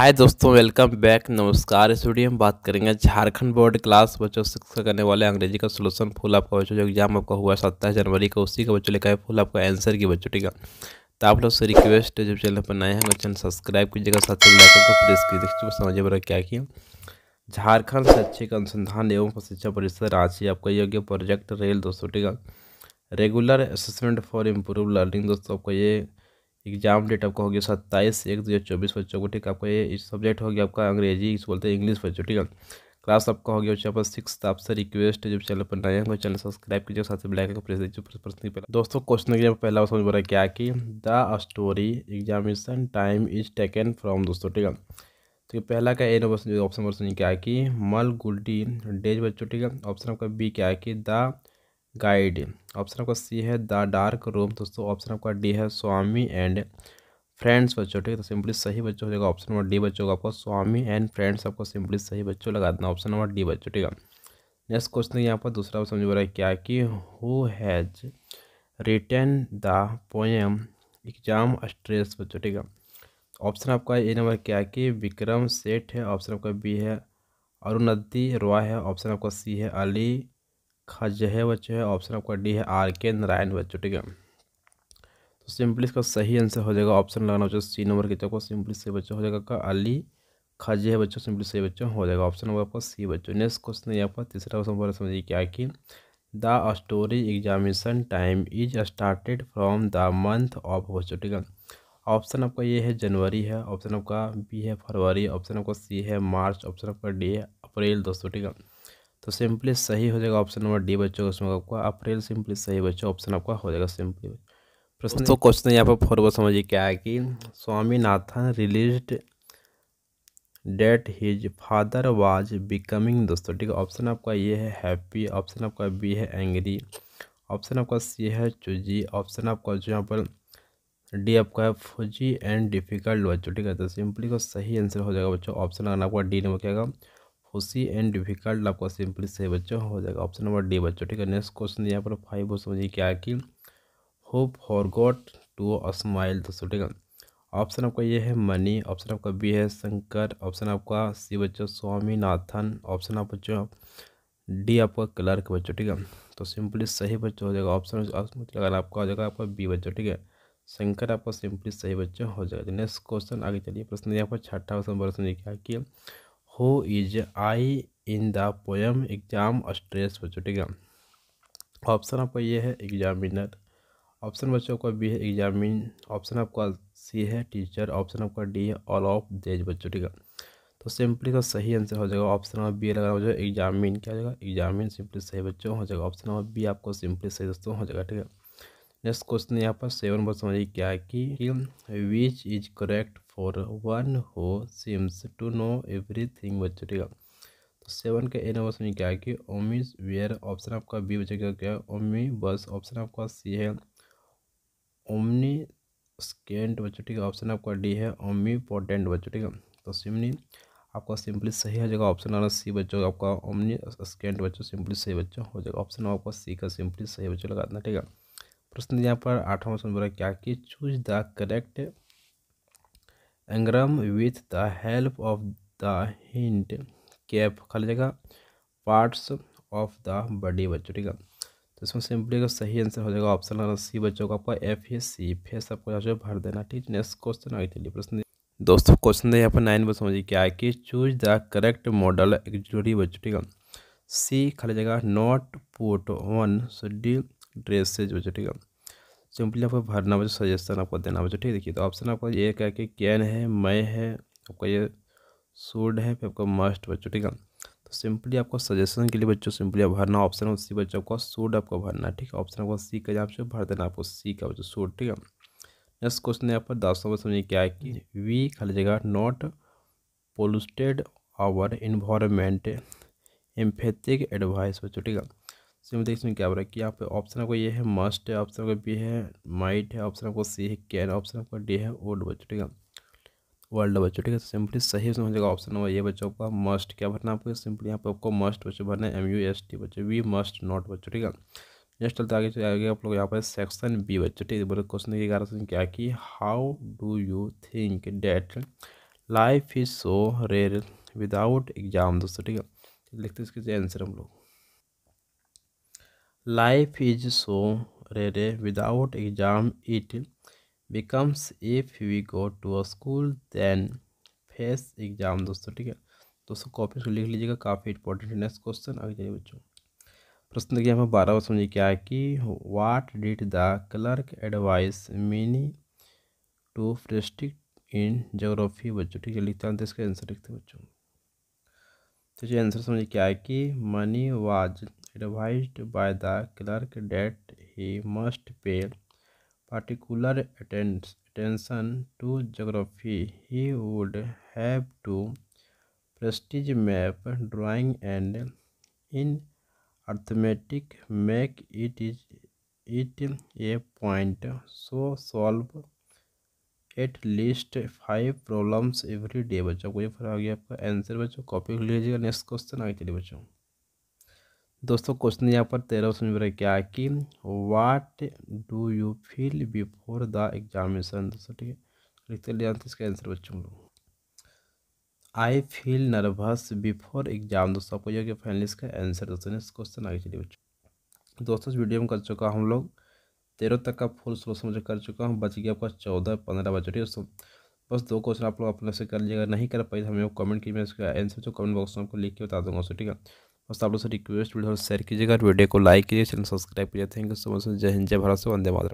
हाय दोस्तों welcome back नमस्कार इस वीडियो में बात करेंगे झारखंड बोर्ड क्लास बच्चों शिक्षा करने वाले अंग्रेजी का सोलूशन फुल आपका बच्चों जो एग्जाम आपका हुआ सत्ताईस जनवरी का उसी का बच्चों लिखा है फुल आपका आंसर की बच्चों ठीक है तो आप लोग से रिक्वेस्ट है जब चैनल पर नए हैं चैनल सब्सक्राइब कीजिएगा साथ ही लाइकन को प्रेस कीजिए समझिए बड़ा क्या किया झारखंड शैक्षिक अनुसंधान एवं शिक्षा परिषद रांची आपका योग्य प्रोजेक्ट रेल दोस्तों ठीक है regular assessment for improve learning दोस्तों आपका ये एग्जाम डेट आपका हो गया सत्ताईस एक दो हज़ार चौबीस बच्चों को ठीक आपका ये सब्जेक्ट हो गया आपका अंग्रेजी इस बोलते हैं इंग्लिश बच्चों ठीक है क्लास आपका हो गया बच्चों पर सिक्स आपसे रिक्वेस्ट है जब चैनल पर नए हैं तो चैनल सब्सक्राइब कीजिए साथ ही ब्लैक प्रेस दीजिए प्रश्न पहला दोस्तों क्वेश्चन के लिए पहला समझ बोला क्या कि the story examination time is taken from दोस्तों ठीक है तो पहला का ए नंबर ऑप्शन नंबर सुनिए क्या है कि मल गुल्डी डेज बच्चों ठीक है ऑप्शन आपका बी क्या है कि द गाइड ऑप्शन आपका सी है द डार्क रूम दोस्तों ऑप्शन आपका डी है स्वामी एंड फ्रेंड्स बच्चों ठीक है तो सिंपली सही बच्चों हो जाएगा ऑप्शन नंबर डी बच्चों का आपको स्वामी एंड फ्रेंड्स आपको सिंपली सही बच्चों लगा देना ऑप्शन नंबर डी बच्चों ठीक है नेक्स्ट क्वेश्चन यहाँ पर दूसरा समझ में रहा है क्या कि who has written the poem exam stress बच्चों ठीक है ऑप्शन आपका ए नंबर क्या कि विक्रम सेठ है ऑप्शन आपका बी है अरुणति रॉय है ऑप्शन आपका सी है अली है वह बच्चे है ऑप्शन आपका डी है आर के नारायण बच्चों ठीक है तो सिंपली इसका सही आंसर हो जाएगा ऑप्शन लगाना बच्चों सी नंबर के तरफ सिंपली सही बच्चा हो जाएगा का अली खाजे है बच्चों सिंपली सही बच्चों हो जाएगा ऑप्शन नंबर आपका सी बच्चों नेक्स्ट क्वेश्चन है आपका तीसरा क्वेश्चन बोला समझिए क्या कि the story examination time is started from the month of बच्चों ठीक है ऑप्शन आपका ये है जनवरी है ऑप्शन आपका बी है फरवरी ऑप्शन आपका सी है मार्च ऑप्शन आपका डी है अप्रैल दोस्तों ठीक है तो सिंपली सही हो जाएगा ऑप्शन नंबर डी बच्चों का उसमें आपका अप्रैल सिंपली सही बच्चों ऑप्शन आपका हो जाएगा सिंपली प्रश्न तो क्वेश्चन यहाँ पर फोर को समझिए क्या है कि Swaminathan realised that his father was becoming दोस्तों ठीक है ऑप्शन आपका ये है हैप्पी ऑप्शन आपका बी है एंग्री ऑप्शन आपका सी है चुजी ऑप्शन आपका जो यहाँ पर डी आपका है फौजी एंड डिफिकल्ट बच्चों ठीक है तो सिंपली को सही आंसर हो जाएगा बच्चों ऑप्शन आना आपका डी नंबर क्या खुशी एंड डिफिकल्ट आपका सिंपली तो सही बच्चों हो जाएगा ऑप्शन नंबर डी बच्चों ठीक है नेक्स्ट क्वेश्चन यहाँ पर फाइव वो समझिए क्या है कि hope for got to smile दोस्तों ठीक है ऑप्शन आपका ये है मनी ऑप्शन आपका बी है शंकर ऑप्शन आपका सी बच्चों स्वामीनाथन ऑप्शन आप बच्चों डी आपका क्लर्क बच्चों ठीक है तो सिंपली सही बच्चों हो जाएगा ऑप्शन लगाना आपका हो जाएगा आपका बी बच्चों ठीक है शंकर आपका सिंपली सही बच्चों हो जाएगा नेक्स्ट क्वेश्चन आगे चलिए प्रश्न यहाँ पर छठा क्वेश्चन समझिए क्या किया who is I in the poem exam stress हो है ऑप्शन आपका ये है एग्जामिनर ऑप्शन बच्चों का बी है एग्जामिन ऑप्शन आपका सी है टीचर ऑप्शन आपका डी है ऑल ऑफ देज बच्चों ठीक है तो सिंपली का सही आंसर हो जाएगा ऑप्शन नंबर बी लगा हो जाएगा एग्जामिन क्या हो जाएगा एग्जामिन सिंपली सही बच्चों हो जाएगा ऑप्शन नंबर बी आपको सिंपली सही दोस्तों हो जाएगा ठीक है नेक्स्ट क्वेश्चन यहाँ पर सेवन बस समझिए क्या है कि which is correct for one who seems to know everything बच्चों ठीक है तो सेवन का ए नंबर समझिए क्या है कि ओमी वेयर ऑप्शन आपका बी बच्चे क्या है ओमी बस ऑप्शन आपका सी है ओमनी स्केंट बच्चों ठीक है ऑप्शन आपका डी है ओमी पोटेंट बच्चों ठीक है तो सिमनी आपका सिंपली सही हो जाएगा ऑप्शन आना सी बच्चों आपका ओमनी स्केंट बच्चों सिंपली सही बच्चों हो जाएगा ऑप्शन आपका सी का सिंपली सही बच्चों लगाना ठीक है प्रश्न यहाँ पर आठवां प्रश्न बोला क्या कि choose the correct anagram with the help of the hint cap खाली जगह पार्ट्स ऑफ द बॉडी बच्चों ठीक है तो इसमें सिंपली का सही आंसर हो जाएगा ऑप्शन नंबर सी बच्चों का आपका एफ ए सी फेस आपको यहाँ भर देना ठीक है नेक्स्ट क्वेश्चन आगे चलिए प्रश्न दोस्तों क्वेश्चन यहाँ पर नाइन पर समझिए क्या है कि choose the correct modal auxiliary बच्चों ठीक है सी खाली जगह not put on schedule dress से जो ठीक है सिंपली आपको भरना बच्चे सजेशन आपको देना बच्चे ठीक है देखिए तो ऑप्शन आपका ये क्या कि कैन है मैं है आपका ये सूड है फिर आपका मस्ट बच्चों ठीक है तो सिंपली आपको सजेशन के लिए बच्चों सिंपली आप भरना ऑप्शन है उसी बच्चों को सूड आपको भरना ठीक है ऑप्शन आपको सी का जहाँ से भर देना आपको सी का बच्चों सूड ठीक है नेक्स्ट क्वेश्चन है आपको दस में समझिए क्या है कि वी खाली जगह not polluted our environment emphatic advice बच्चों ठीक है इसमें देखिए इसमें क्या हो रहा है कि यहाँ पे ऑप्शन आपको ये है मस्ट है ऑप्शन आपका बी है माइट है ऑप्शन आपको सी है कैन ऑप्शन आपका डी है ओल्ड बच्चों ठीक है वर्ल्ड बच्चों ठीक है सिंपली सही समझ जाएगा ऑप्शन नंबर ये बच्चों का मस्ट क्या भरना आपको सिंपली यहाँ पे आपको मस्ट बच्चे भरना है एम यू एस टी बच्चे वी मस्ट नॉट बच्चों ठीक है नेक्स्ट चलते आगे चले आगे आप लोग यहाँ पर सेक्शन बी बच्चों ठीक है बोले क्वेश्चन देखिए ग्यारह सेक्शन क्या कि how do you think that life is so rare without exam दोस्तों ठीक है लिखते हैं इसके आंसर हम लोग life is so rare without exam it becomes if we go to a school then face exam दोस्तों ठीक है दोस्तों कॉपी लिख लीजिएगा काफ़ी इंपॉर्टेंट है नेक्स्ट क्वेश्चन आगे जाइए बच्चों प्रश्न देखिए हमें बारह बार समझिए क्या है कि what did the clerk advise Mini to practise in geography बच्चों ठीक है लिखते हैं इसका आंसर लिखते हैं बच्चों तो ये आंसर समझिए क्या है कि money was advised by the clerk that he must pay particular attention to geography he would have to practise map drawing and in arithmetic make it is it a point so solve at least five problems every day बच्चों को ये फिर आ गया आपका answer बच्चों copy लीजिएगा next question आगे चलिए बच्चों दोस्तों क्वेश्चन यहाँ पर तेरह सौ मेरा क्या है कि what do you feel before the examination दोस्तों ठीक है लिखते ले जानते तो इसका आंसर बच्चों को I feel nervous before exam दोस्तों आपको यह फाइनली इसका आंसर दोस्तों इस क्वेश्चन आगे चलिए बच्चों दोस्तों इस वीडियो में कर चुका हम लोग तेरह तक का फुल सोल्यूशन मुझे कर चुका हूँ बच गया आपका चौदह पंद्रह बच रही है दोस्तों बस दो क्वेश्चन आप लोग अपने से कर लीजिएगा नहीं कर पाए तो हमें कमेंट कीजिए इसका आंसर जो कमेंट बॉक्स में आपको लिख के बता दूंगा दोस्तों ठीक है बस आप लोग से रिक्वेस्ट वीडियो शेयर कीजिएगा वीडियो को लाइक कीजिए चैनल सब्सक्राइब कीजिए थैंक यू सो मच जय हिंद जय भारत से वंदे मातरम